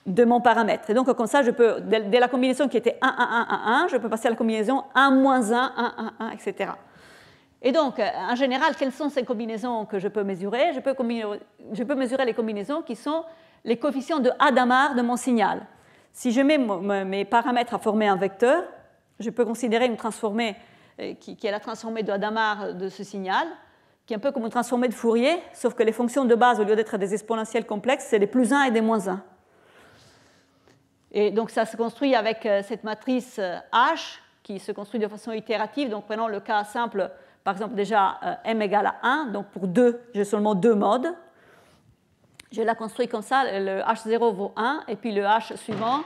[SPEAKER 2] de mon paramètre. Et donc, comme ça, je peux, de, la combinaison qui était 1, 1, 1, 1, 1, je peux passer à la combinaison 1, 1, 1, 1, 1, etc. Et donc, euh, en général, quelles sont ces combinaisons que je peux mesurer je peux, mesurer les combinaisons qui sont les coefficients de Hadamard de mon signal. Si je mets mes paramètres à former un vecteur, je peux considérer une transformée euh, qui, qui est la transformée de Hadamard de ce signal, qui est un peu comme une transformée de Fourier, sauf que les fonctions de base, au lieu d'être des exponentielles complexes, c'est des plus 1 et des moins 1. Et donc ça se construit avec euh, cette matrice euh, H qui se construit de façon itérative. Donc prenons le cas simple, par exemple déjà euh, M égale à 1, donc pour 2, j'ai seulement deux modes. Je la construis comme ça, le H0 vaut 1, et puis le H suivant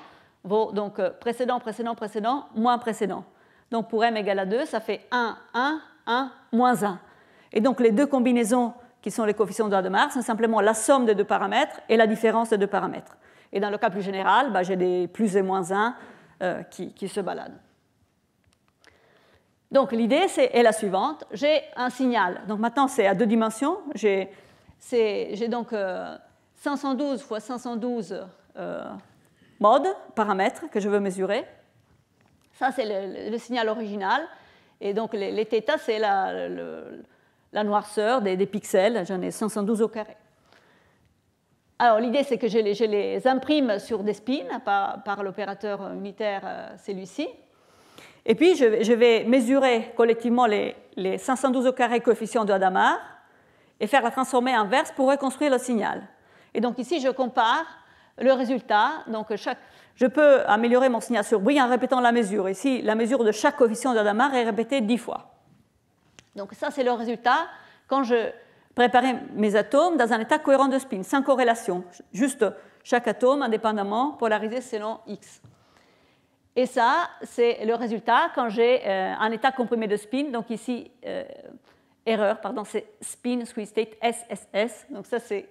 [SPEAKER 2] vaut donc précédent, précédent, précédent, moins précédent. Donc pour M égale à 2, ça fait 1, 1, 1, moins 1. Et donc les deux combinaisons qui sont les coefficients de de Mars, c'est simplement la somme des deux paramètres et la différence des deux paramètres. Et dans le cas plus général, bah, j'ai des plus et moins 1 euh, qui, se baladent. Donc l'idée est, la suivante. J'ai un signal. Donc maintenant c'est à deux dimensions. J'ai donc 512 euh, fois 512 euh, modes, paramètres que je veux mesurer. Ça c'est le, signal original. Et donc les, θ c'est la, la, noirceur des pixels. J'en ai 512 au carré. Alors l'idée, c'est que je les, les, imprime sur des spins par, l'opérateur unitaire, euh, celui-ci. Et puis, je, vais mesurer collectivement les, les 512 au carré coefficients de Hadamard et faire la transformée inverse pour reconstruire le signal. Et donc ici, je compare le résultat. Donc chaque, je peux améliorer mon signal sur bruit en répétant la mesure. Ici, la mesure de chaque coefficient de Hadamard est répétée 10 fois. Donc ça, c'est le résultat quand je, préparer mes atomes dans un état cohérent de spin, sans corrélation, juste chaque atome indépendamment polarisé selon X. Et ça, c'est le résultat quand j'ai euh, un état comprimé de spin. Donc ici, euh, erreur, pardon, c'est spin sweet state SSS. Donc ça, c'est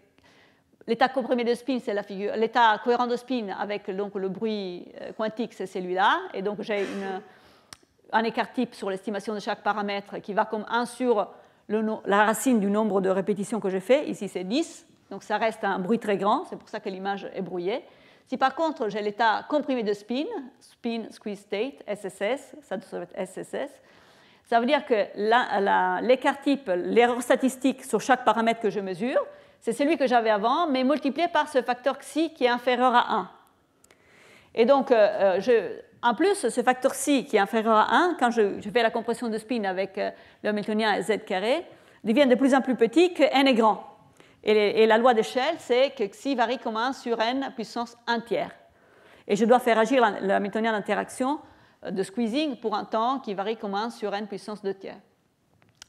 [SPEAKER 2] l'état comprimé de spin, c'est la figure. L'état cohérent de spin avec donc, le bruit euh, quantique, c'est celui-là. Et donc j'ai un écart type sur l'estimation de chaque paramètre qui va comme 1 sur la racine du nombre de répétitions que j'ai fait. Ici, c'est 10. Donc ça reste un bruit très grand. C'est pour ça que l'image est brouillée. Si par contre j'ai l'état comprimé de spin, spin squeeze state, SSS, ça doit être SSS, ça veut dire que l'écart type, l'erreur statistique sur chaque paramètre que je mesure, c'est celui que j'avais avant, mais multiplié par ce facteur xi qui est inférieur à 1. Et donc, euh, euh, je, en plus, ce facteur-ci, qui est inférieur à 1, quand je, fais la compression de spin avec euh, le Hamiltonien Z carré, devient de plus en plus petit que n est grand. Et, la loi d'échelle, c'est que xi varie comme 1 sur n puissance 1 tiers. Et je dois faire agir le Hamiltonien d'interaction euh, de squeezing pour un temps qui varie comme 1 sur n puissance 2 tiers.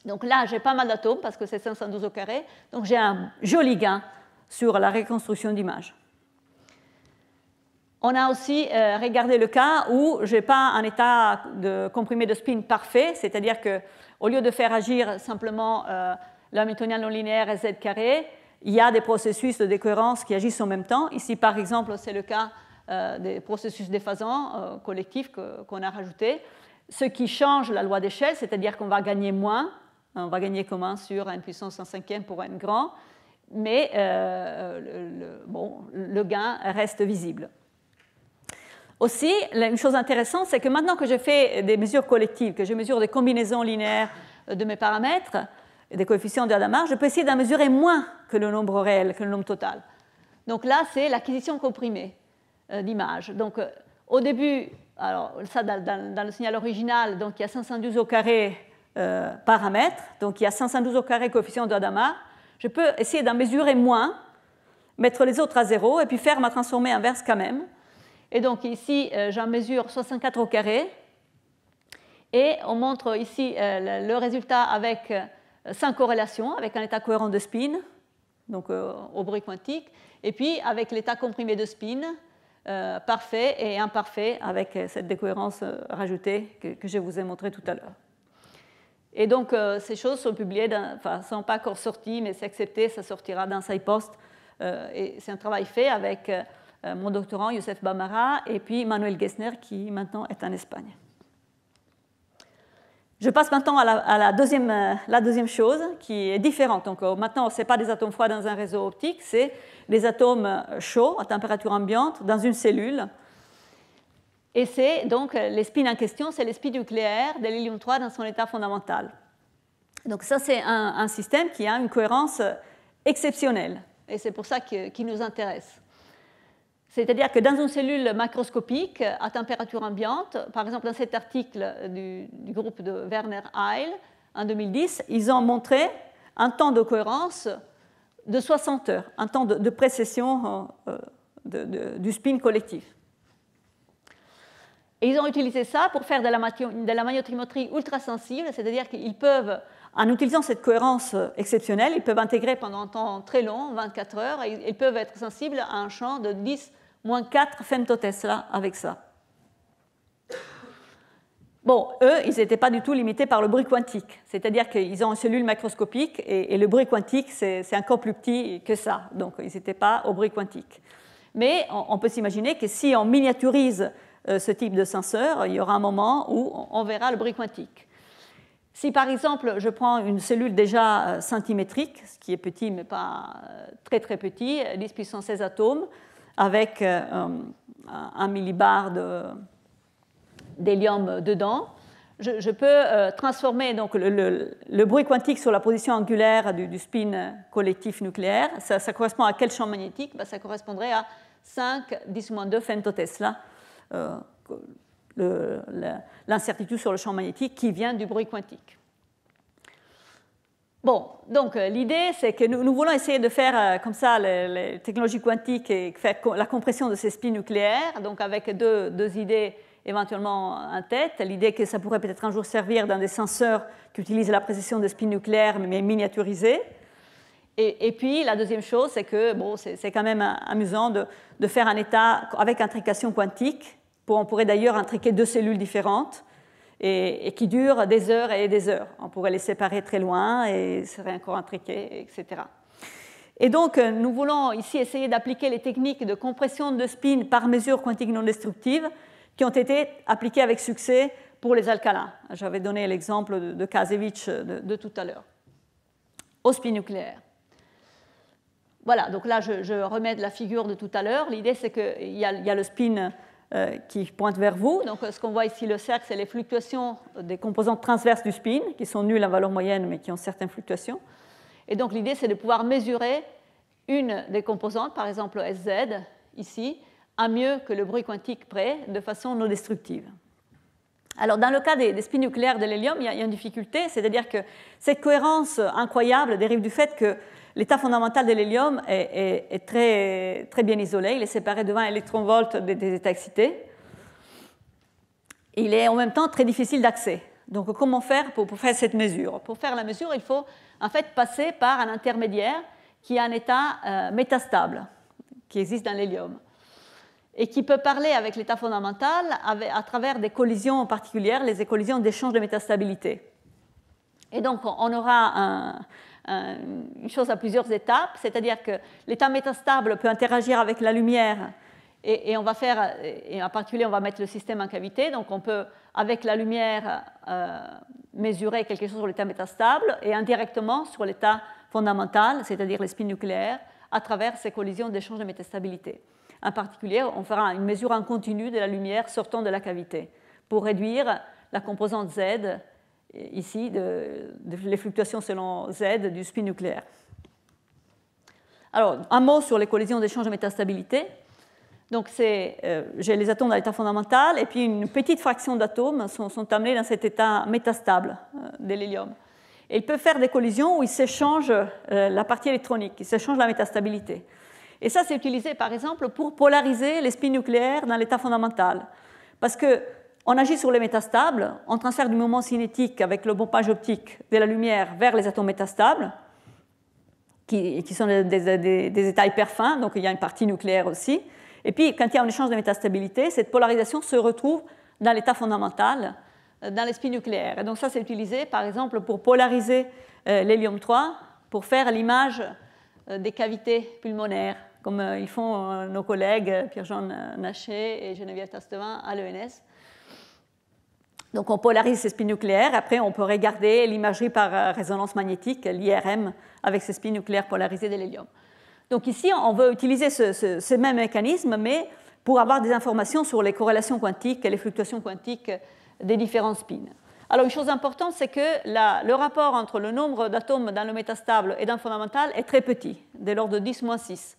[SPEAKER 2] Donc là, j'ai pas mal d'atomes parce que c'est 512 au carré, donc j'ai un joli gain sur la reconstruction d'image. On a aussi euh, regardé le cas où je n'ai pas un état de comprimé de spin parfait, c'est-à-dire qu'au lieu de faire agir simplement la euh, l'hamiltonien non linéaire et z carré, il y a des processus de décohérence qui agissent en même temps. Ici, par exemple, c'est le cas euh, des processus déphasants collectifs qu'on a rajouté, ce qui change la loi d'échelle, c'est-à-dire qu'on va gagner moins, on va gagner comme sur n puissance 1 cinquième pour n grand, mais le gain reste visible. Aussi, une chose intéressante, c'est que maintenant que je fais des mesures collectives, que je mesure des combinaisons linéaires euh, de mes paramètres, des coefficients de Hadamard, je peux essayer d'en mesurer moins que le nombre réel, que le nombre total. Donc là, c'est l'acquisition comprimée euh, d'image. Donc euh, au début, alors ça dans, le signal original, donc il y a 512 au carré euh, paramètres, donc il y a 512 au carré coefficient de Hadamard. Je peux essayer d'en mesurer moins, mettre les autres à zéro et puis faire ma transformée inverse quand même. Et donc ici, euh, j'en mesure 64 au carré. Et on montre ici euh, le résultat avec 5 euh, corrélations, avec un état cohérent de spin, donc au bruit quantique, et puis avec l'état comprimé de spin, parfait et imparfait avec cette décohérence rajoutée que, je vous ai montrée tout à l'heure. Et donc, ces choses sont publiées, dans, enfin, ne sont pas encore sorties, mais c'est accepté, ça sortira dans SciPost. et c'est un travail fait avec euh, mon doctorant Youssef Bamara et puis Manuel Gessner qui maintenant est en Espagne. Je passe maintenant à la, euh, deuxième, chose qui est différente encore. Maintenant, ce sait pas des atomes froids dans un réseau optique, c'est des atomes euh, chauds à température ambiante dans une cellule. Et c'est donc les en question, c'est les nucléaire de l'hélium 3 dans son état fondamental. Donc ça, c'est un, système qui a une cohérence exceptionnelle. Et c'est pour ça qu'il nous intéresse. C'est-à-dire que dans une cellule macroscopique à température ambiante, par exemple dans cet article du, groupe de Werner Heil en 2010, ils ont montré un temps de cohérence de 60 heures, un temps de, précession euh, euh, du spin collectif. Et ils ont utilisé ça pour faire de la, de la sensible, ultrasensible, c'est-à-dire qu'ils peuvent, en utilisant cette cohérence exceptionnelle, ils peuvent intégrer pendant un temps très long, 24 heures, et ils peuvent être sensibles à un champ de 10 moins 4 femtotesla avec ça. Bon, eux, ils n'étaient pas du tout limités par le bruit quantique, c'est-à-dire qu'ils ont une cellule macroscopique et, le bruit quantique, c'est encore plus petit que ça, donc ils n'étaient pas au bruit quantique. Mais on, peut s'imaginer que si on miniaturise euh, ce type de senseur, il y aura un moment où on, on verra le bruit quantique. Si par exemple je prends une cellule déjà euh, centimétrique, ce qui est petit mais pas euh, très très petit, 10 puissance 16 atomes, avec euh, euh, un millibar d'hélium dedans. Je, peux euh, transformer donc, le, bruit quantique sur la position angulaire du, spin collectif nucléaire. Ça, correspond à quel champ magnétique ben, Ça correspondrait à 5 10 2 femtotesla, euh, l'incertitude sur le champ magnétique qui vient du bruit quantique. Bon, donc euh, l'idée, c'est que nous, voulons essayer de faire euh, comme ça les, technologies quantiques et faire la compression de ces spins nucléaires, donc avec deux, idées éventuellement en tête. L'idée que ça pourrait peut-être un jour servir dans des senseurs qui utilisent la précision des spins nucléaires, mais miniaturisés. Et, puis la deuxième chose, c'est que bon, c'est quand même euh, amusant de, de, faire un état avec intrication quantique. On pourrait d'ailleurs intriquer deux cellules différentes et, qui durent des heures et des heures. On pourrait les séparer très loin et serait encore intriqué, etc. Et donc, euh, nous voulons ici essayer d'appliquer les techniques de compression de spin par mesure quantique non destructive qui ont été appliquées avec succès pour les alcalins. J'avais donné l'exemple de, Kazevich de, tout à l'heure. Au spin nucléaire. Voilà, donc là, je, remets la figure de tout à l'heure. L'idée, c'est qu'il y, y, a le spin euh, qui pointent vers vous. Donc euh, ce qu'on voit ici, le cercle, c'est les fluctuations des composantes transverses du spin, qui sont nulles en valeur moyenne, mais qui ont certaines fluctuations. Et donc l'idée, c'est de pouvoir mesurer une des composantes, par exemple SZ, ici, à mieux que le bruit quantique près, de façon non destructive. Alors, dans le cas des, spins nucléaires de l'hélium, il y, a une difficulté, c'est-à-dire que cette cohérence incroyable dérive du fait que l'état fondamental de l'hélium est, très, bien isolé. Il est séparé de 20 électronvolts des, états excités. Il est en même temps très difficile d'accès. Donc comment faire pour, faire cette mesure Pour faire la mesure, il faut en fait passer par un intermédiaire qui a un état euh, métastable qui existe dans l'hélium et qui peut parler avec l'état fondamental à travers des collisions particulières, les collisions d'échange de métastabilité. Et donc on aura un, euh, une chose à plusieurs étapes, c'est-à-dire que l'état métastable peut interagir avec la lumière et, on va faire, en particulier on va mettre le système en cavité, donc on peut avec la lumière euh, mesurer quelque chose sur l'état métastable et indirectement sur l'état fondamental, c'est-à-dire les nucléaire nucléaires, à travers ces collisions d'échange de métastabilité. En particulier, on fera une mesure en continu de la lumière sortant de la cavité pour réduire la composante Z ici de, les fluctuations selon Z du spin nucléaire. Alors, un mot sur les collisions d'échange de métastabilité. Donc, c'est, euh, j'ai les atomes dans l'état fondamental, et puis une petite fraction d'atomes sont, amenés dans cet état métastable euh, de l'hélium. Et ils peuvent faire des collisions où ils s'échangent euh, la partie électronique, ils s'échangent la métastabilité. Et ça, c'est utilisé, par exemple, pour polariser les spins nucléaires dans l'état fondamental. Parce que on agit sur les métastables, on transfère du moment cinétique avec le pompage optique de la lumière vers les atomes métastables, qui, qui sont des, états hyper donc il y a une partie nucléaire aussi. Et puis, quand il y a un échange de métastabilité, cette polarisation se retrouve dans l'état fondamental, euh, dans l'esprit nucléaire. Et donc ça, c'est utilisé, par exemple, pour polariser euh, l'hélium 3, pour faire l'image euh, des cavités pulmonaires, comme ils font nos collègues Pierre-Jean Naché et Geneviève Tastevin à l'ENS. Donc on polarise ces spins nucléaires. Après, on peut regarder l'imagerie par euh, résonance magnétique, l'IRM, avec ces spins nucléaires polarisés de l'hélium. Donc ici, on veut utiliser ce, même mécanisme, mais pour avoir des informations sur les corrélations quantiques et les fluctuations quantiques des différents spins. Alors une chose importante, c'est que le rapport entre le nombre d'atomes dans le métastable et dans le fondamental est très petit, de l'ordre de 10-6.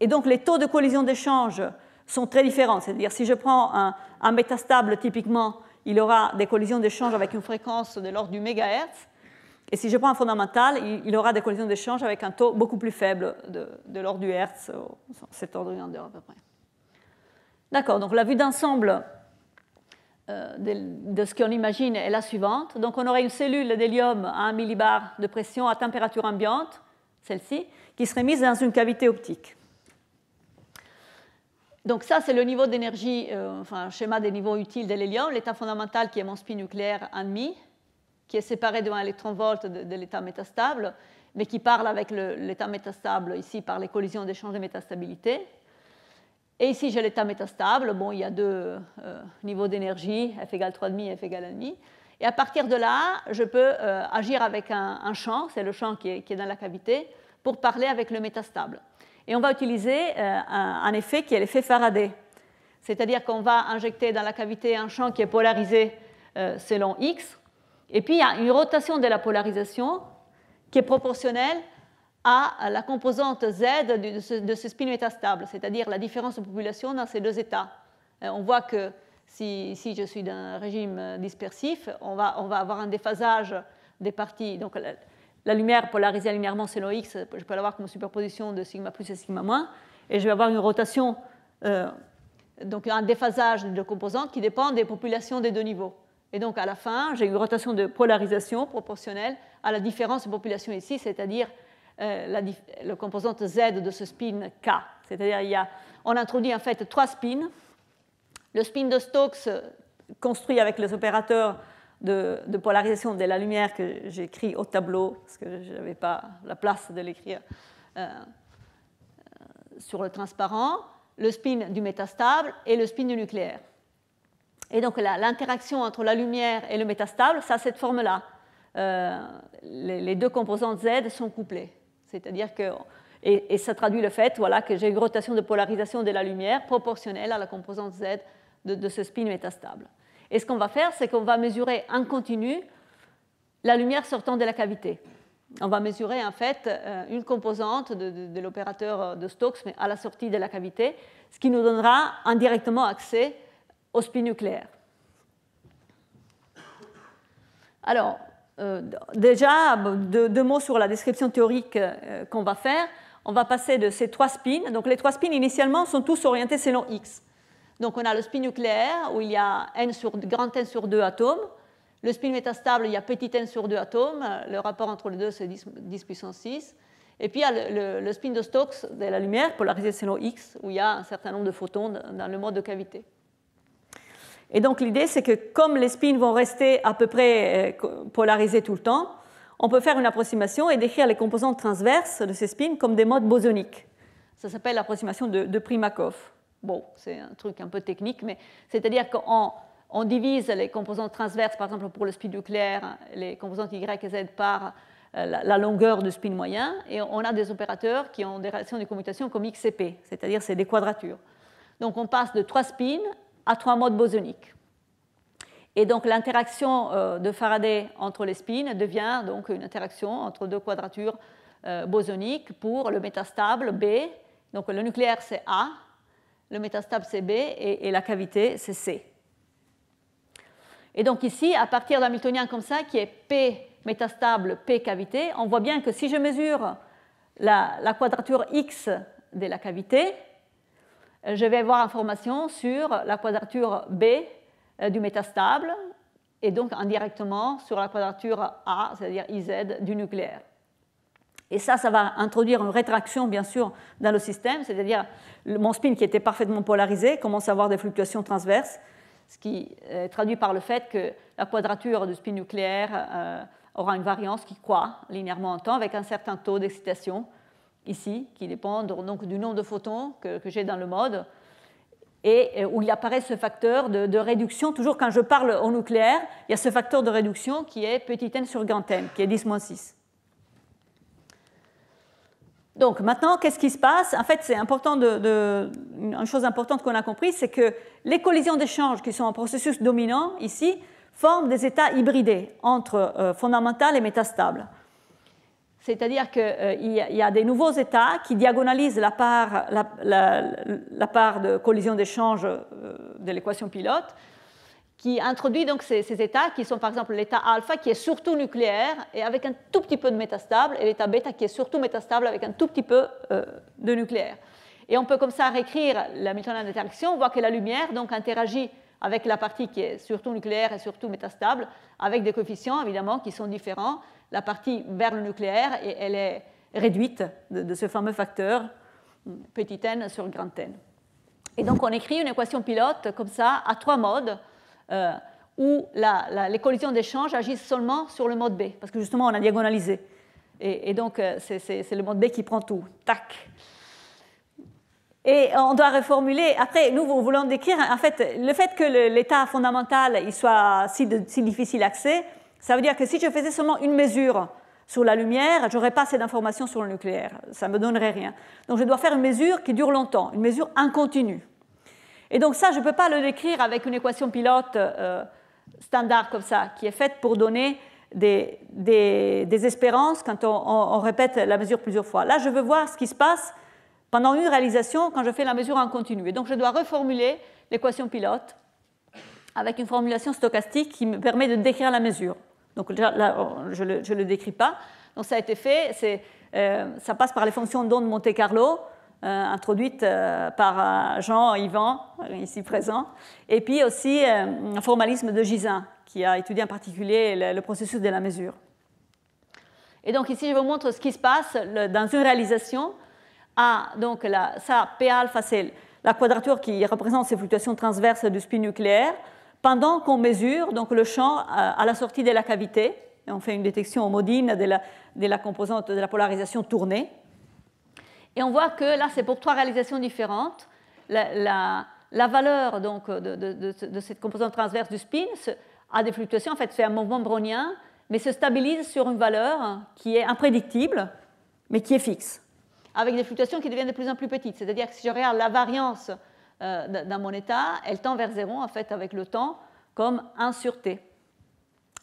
[SPEAKER 2] Et donc les taux de collision d'échange sont très différents. C'est-à-dire si je prends un métastable typiquement il aura des collisions d'échange avec une fréquence de l'ordre du mégahertz. Et si je prends un fondamental, il aura des collisions d'échange avec un taux beaucoup plus faible de, l'ordre du hertz, cet ordre de grandeur à peu près. D'accord, donc la vue d'ensemble euh, de, de, ce qu'on imagine est la suivante. Donc on aurait une cellule d'hélium à 1 millibar de pression à température ambiante, celle-ci, qui serait mise dans une cavité optique. Donc ça, c'est le niveau d'énergie, euh, enfin enfin, schéma des niveaux utiles de l'hélium, l'état fondamental qui est mon spin nucléaire 1,5, qui est séparé de 1 électron-volt de, l'état métastable, mais qui parle avec l'état métastable ici par les collisions d'échange de métastabilité. Et ici, j'ai l'état métastable. Bon, il y a deux euh, niveaux d'énergie, F égale 3,5 et F égale 1,5. Et à partir de là, je peux euh, agir avec un, champ, c'est le champ qui est, qui est, dans la cavité, pour parler avec le métastable et on va utiliser euh, un, effet qui est l'effet Faraday. C'est-à-dire qu'on va injecter dans la cavité un champ qui est polarisé euh, selon X, et puis il y a une rotation de la polarisation qui est proportionnelle à la composante Z de ce, ce spin métastable, c'est-à-dire la différence de population dans ces deux états. Euh, on voit que si, je suis dans un régime dispersif, on va, on va, avoir un déphasage des parties. Donc la lumière polarisée linéairement selon X, je peux l'avoir comme superposition de sigma plus et sigma moins, et je vais avoir une rotation, euh, donc un déphasage de composantes qui dépend des populations des deux niveaux. Et donc à la fin, j'ai une rotation de polarisation proportionnelle à la différence de population ici, c'est-à-dire euh, le composante Z de ce spin K. C'est-à-dire on introduit en fait trois spins. Le spin de Stokes euh, construit avec les opérateurs de, polarisation de la lumière que j'écris au tableau, parce que je n'avais pas la place de l'écrire euh, euh, sur le transparent, le spin du métastable et le spin du nucléaire. Et donc l'interaction entre la lumière et le métastable, ça a cette forme-là. Euh, les, deux composantes Z sont couplées. C'est-à-dire que. Et, ça traduit le fait voilà, que j'ai une rotation de polarisation de la lumière proportionnelle à la composante Z de ce spin métastable. Et ce qu'on va faire, c'est qu'on va mesurer en continu la lumière sortant de la cavité. On va mesurer en fait euh, une composante de, l'opérateur de Stokes, mais à la sortie de la cavité, ce qui nous donnera indirectement accès au spin nucléaire. Alors, euh, déjà, deux, mots sur la description théorique euh, qu'on va faire. On va passer de ces trois spins. Donc, les trois spins, initialement, sont tous orientés selon X. Donc on a le spin nucléaire où il y a n sur, grand n sur 2 atomes. Le spin métastable, il y a petit n sur 2 atomes. Le rapport entre les deux, c'est 10, puissance 6. Et puis il y a le, spin de Stokes de la lumière, polarisé selon X, où il y a un certain nombre de photons dans le mode de cavité. Et donc l'idée, c'est que comme les spins vont rester à peu près euh, polarisés tout le temps, on peut faire une approximation et décrire les composantes transverses de ces spins comme des modes bosoniques. Ça s'appelle l'approximation de Primakov. Bon, c'est un truc un peu technique, mais c'est-à-dire qu'on divise les composantes transverses, par exemple pour le spin nucléaire, les composantes Y et Z par euh, la longueur du spin moyen, et on a des opérateurs qui ont des relations de commutation comme X et P, c'est-à-dire c'est des quadratures. Donc on passe de trois spins à trois modes bosoniques. Et donc l'interaction euh, de Faraday entre les spins devient donc une interaction entre deux quadratures euh, bosoniques pour le métastable B. Donc le nucléaire c'est A, le métastable c'est B et, la cavité c'est C. Et donc ici, à partir d'un Hamiltonien comme ça, qui est P métastable, P cavité, on voit bien que si je mesure la, la quadrature X de la cavité, je vais avoir information sur la quadrature B euh, du métastable et donc indirectement sur la quadrature A, c'est-à-dire IZ du nucléaire. Et ça, ça va introduire une rétraction, bien sûr, dans le système, c'est-à-dire mon spin qui était parfaitement polarisé commence à avoir des fluctuations transverses, ce qui euh, est traduit par le fait que la quadrature du spin nucléaire euh, aura une variance qui croît linéairement en temps avec un certain taux d'excitation ici, qui dépend donc du nombre de photons que, j'ai dans le mode, et où il apparaît ce facteur de, réduction. Toujours quand je parle au nucléaire, il y a ce facteur de réduction qui est petit n sur grand n, qui est 10-6. Donc maintenant, qu'est-ce qui se passe En fait, c'est une chose importante qu'on a compris, c'est que les collisions d'échange qui sont en processus dominant ici forment des états hybridés entre euh, fondamental et métastable. C'est-à-dire qu'il euh, y, a des nouveaux états qui diagonalisent la part, de collision d'échange euh, de l'équation pilote qui introduit donc ces, états qui sont par exemple l'état alpha qui est surtout nucléaire et avec un tout petit peu de métastable et l'état bêta qui est surtout métastable avec un tout petit peu euh, de nucléaire. Et on peut comme ça réécrire la méthode d'interaction. On voit que la lumière donc interagit avec la partie qui est surtout nucléaire et surtout métastable avec des coefficients évidemment qui sont différents. La partie vers le nucléaire et elle est réduite de, de ce fameux facteur petit n sur grand n. Et donc on écrit une équation pilote comme ça à trois modes euh, où les collisions d'échange agissent seulement sur le mode B, parce que justement on a diagonalisé. Et, donc euh, c'est le mode B qui prend tout. Tac. Et on doit reformuler. Après, nous voulons décrire, en fait, le fait que l'état fondamental il soit si, si difficile d'accès, ça veut dire que si je faisais seulement une mesure sur la lumière, je n'aurais pas assez d'informations sur le nucléaire. Ça ne me donnerait rien. Donc je dois faire une mesure qui dure longtemps, une mesure incontinue. Et donc ça, je ne peux pas le décrire avec une équation pilote euh, standard comme ça, qui est faite pour donner des, espérances quand on, répète la mesure plusieurs fois. Là, je veux voir ce qui se passe pendant une réalisation quand je fais la mesure en continu. Et donc je dois reformuler l'équation pilote avec une formulation stochastique qui me permet de décrire la mesure. Donc là, je ne le, décris pas. Donc ça a été fait, euh, ça passe par les fonctions d'onde Monte-Carlo. Euh, introduite euh, par euh, Jean Yvan, ici présent, et puis aussi un formalisme de Gisin, qui a étudié en particulier le, processus de la mesure. Et donc ici, je vous montre ce qui se passe dans une réalisation. à donc la, ça, P alpha, c'est la quadrature qui représente ces fluctuations transverses du spin nucléaire, pendant qu'on mesure donc, le champ à la sortie de la cavité. Et on fait une détection homodine de la composante de la polarisation tournée. Et on voit que là, c'est pour trois réalisations différentes. La, valeur donc, de, cette composante transverse du spin a des fluctuations. En fait, c'est un mouvement brownien, mais se stabilise sur une valeur qui est imprédictible, mais qui est fixe, avec des fluctuations qui deviennent de plus en plus petites. C'est-à-dire que si je regarde la variance euh, dans mon état, elle tend vers zéro, en fait, avec le temps, comme 1 sur t.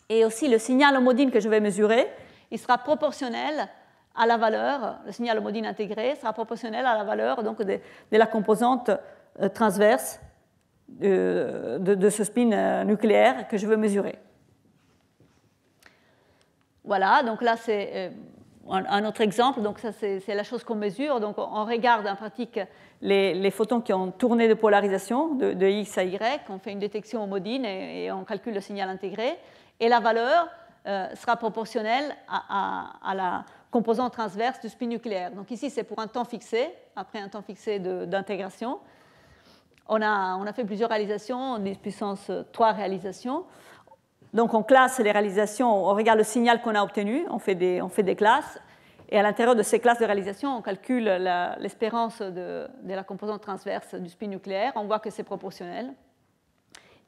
[SPEAKER 2] Et aussi, le signal homodine que je vais mesurer, il sera proportionnel à la valeur, le signal homodyne intégré sera proportionnel à la valeur donc, de, la composante euh, transverse euh, de, ce spin euh, nucléaire que je veux mesurer. Voilà, donc là c'est un, autre exemple, donc ça c'est la chose qu'on mesure. Donc on regarde en pratique les, photons qui ont tourné de polarisation de, X à Y, on fait une détection homodyne et, et on calcule le signal intégré. Et la valeur, sera proportionnelle à, à la composante transverse du spin nucléaire. Donc ici, c'est pour un temps fixé, après un temps fixé d'intégration. On a, on a, fait plusieurs réalisations, des puissances trois réalisations. Donc on classe les réalisations, on regarde le signal qu'on a obtenu, on fait, des, on fait des classes, et à l'intérieur de ces classes de réalisation, on calcule l'espérance de, de, la composante transverse du spin nucléaire, on voit que c'est proportionnel,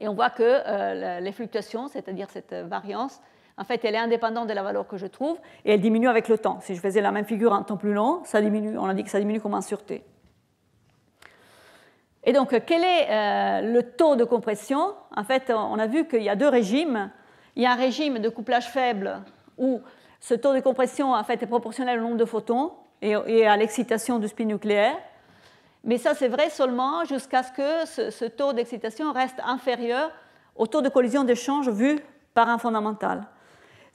[SPEAKER 2] et on voit que euh, les fluctuations, c'est-à-dire cette variance, en fait, elle est indépendante de la valeur que je trouve et elle diminue avec le temps. Si je faisais la même figure en temps plus long, ça diminue. On a dit que ça diminue comme en sûreté. Et donc, quel est euh, le taux de compression En fait, on a vu qu'il y a deux régimes. Il y a un régime de couplage faible où ce taux de compression en fait, est proportionnel au nombre de photons et, à l'excitation du spin nucléaire. Mais ça, c'est vrai seulement jusqu'à ce que ce, ce taux d'excitation reste inférieur au taux de collision d'échange vu par un fondamental.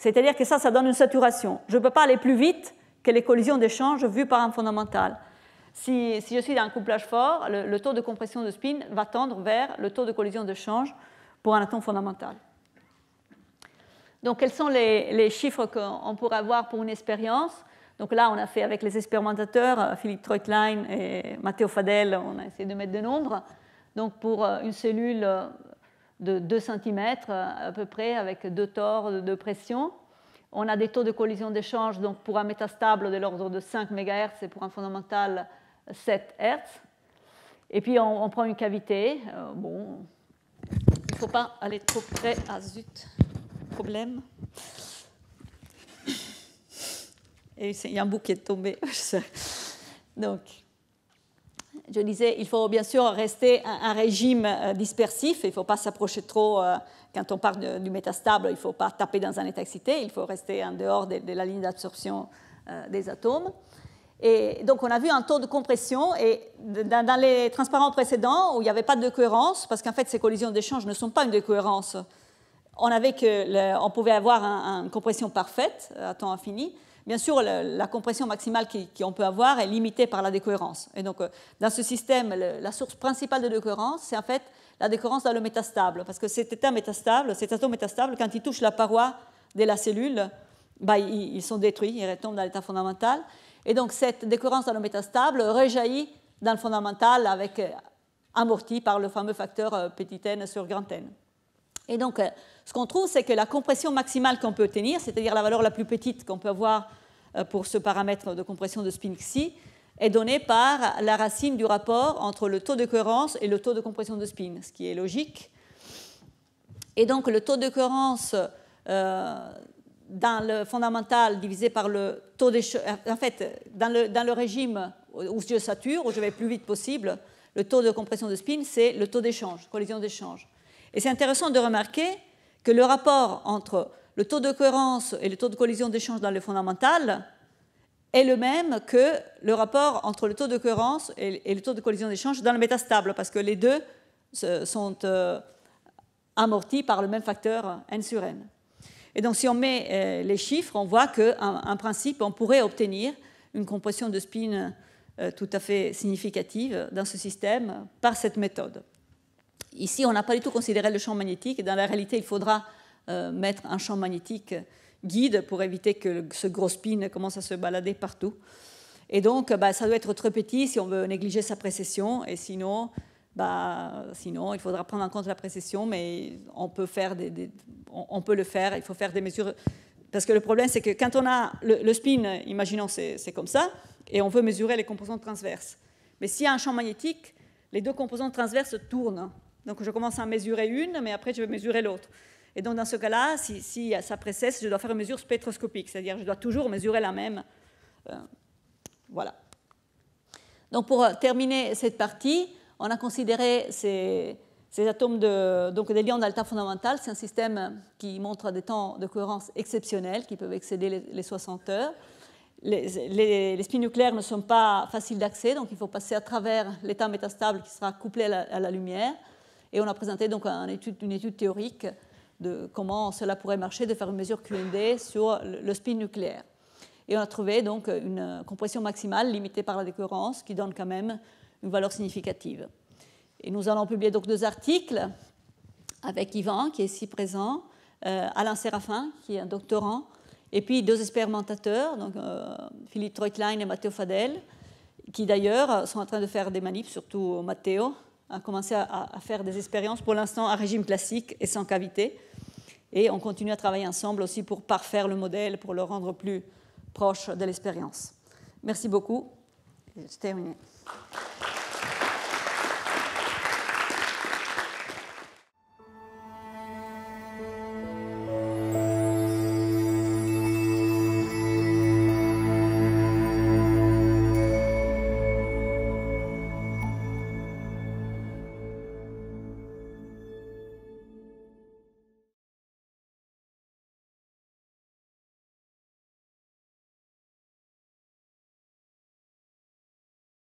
[SPEAKER 2] C'est-à-dire que ça, ça donne une saturation. Je ne peux pas aller plus vite que les collisions d'échange vues par un fondamental. Si, je suis dans un couplage fort, le, taux de compression de spin va tendre vers le taux de collision de change pour un atome fondamental. Donc, quels sont les, chiffres qu'on pourrait avoir pour une expérience Donc là, on a fait avec les expérimentateurs, euh, Philippe Treutlein et Matteo Fadel, on a essayé de mettre des nombres. Donc, pour euh, une cellule euh, de 2 cm euh, à peu près, avec deux tors de pression. On a des taux de collision d'échange donc pour un métastable de l'ordre de 5 MHz et pour un fondamental 7 Hz. Et puis on, prend une cavité. Euh, bon, il ne faut pas aller trop près. Ah zut, problème. Et il y a un bout qui est tombé. donc, je disais, il faut bien sûr rester un, un régime euh, dispersif, il ne faut pas s'approcher trop, euh, quand on parle du métastable, il ne faut pas taper dans un état excité, il faut rester en dehors de, la ligne d'absorption euh, des atomes. Et donc on a vu un taux de compression et dans, les transparents précédents où il n'y avait pas de cohérence, parce qu'en fait ces collisions d'échange ne sont pas une cohérence, on, pouvait avoir une compression parfaite à temps infini. Bien sûr, la, compression maximale qu'on peut avoir est limitée par la décohérence. Et donc, euh, dans ce système, la source principale de décohérence, c'est en fait la décohérence dans le métastable. Parce que cet état métastable, cet métastable, quand il touche la paroi de la cellule, ils, bah, ils, sont détruits, ils retombent dans l'état fondamental. Et donc, cette décohérence dans le métastable rejaillit dans le fondamental avec euh, amorti par le fameux facteur euh, petit n sur grand n. Et donc, euh, ce qu'on trouve, c'est que la compression maximale qu'on peut obtenir, c'est-à-dire la valeur la plus petite qu'on peut avoir euh, pour ce paramètre de compression de spin xi, est donnée par la racine du rapport entre le taux de cohérence et le taux de compression de spin, ce qui est logique. Et donc, le taux de cohérence euh, dans le fondamental divisé par le taux de... En fait, dans le, dans le régime où je sature, où je vais le plus vite possible, le taux de compression de spin, c'est le taux d'échange, collision d'échange. Et c'est intéressant de remarquer que le rapport entre le taux de cohérence et le taux de collision d'échange dans le fondamental est le même que le rapport entre le taux de cohérence et le taux de collision d'échange dans le métastable, parce que les deux sont euh, amortis par le même facteur n sur n. Et donc si on met euh, les chiffres, on voit qu'en principe, on pourrait obtenir une compression de spin euh, tout à fait significative dans ce système par cette méthode ici, on n'a pas du tout considéré le champ magnétique. Et dans la réalité, il faudra euh, mettre un champ magnétique euh, guide pour éviter que ce gros spin commence à se balader partout. Et donc, bah, ça doit être très petit si on veut négliger sa précession. Et sinon, bah, sinon, il faudra prendre en compte la précession, mais on peut, faire peut le faire. Il faut faire des mesures. Parce que le problème, c'est que quand on a le, spin, imaginons, c'est comme ça, et on veut mesurer les composantes transverses. Mais s'il y a un champ magnétique, les deux composantes transverses tournent. Donc je commence à mesurer une, mais après je vais mesurer l'autre. Et donc dans ce cas-là, si, ça précesse, je dois faire une mesure spectroscopique, c'est-à-dire je dois toujours mesurer la même. Euh, voilà. Donc pour euh, terminer cette partie, on a considéré ces, atomes de, donc des lions d'alta fondamentale. C'est un système qui montre des temps de cohérence exceptionnels, qui peuvent excéder les, 60 heures. Les, les, spins nucléaires ne sont pas faciles d'accès, donc il faut passer à travers l'état métastable qui sera couplé à la lumière. Et on a présenté donc étude, une étude théorique de comment cela pourrait marcher de faire une mesure QND sur le spin nucléaire. Et on a trouvé donc une compression maximale limitée par la décurrence qui donne quand même une valeur significative. Et nous allons publier donc deux articles avec Yvan, qui est ici présent, euh, Alain Séraphin, qui est un doctorant, et puis deux expérimentateurs, donc, euh, Philippe Treutlein et Matteo Fadel, qui d'ailleurs sont en train de faire des manips, surtout Matteo, a commencé à, à faire des expériences, pour l'instant à régime classique et sans cavité. Et on continue à travailler ensemble aussi pour parfaire le modèle, pour le rendre plus proche de l'expérience. Merci beaucoup. C'est terminé.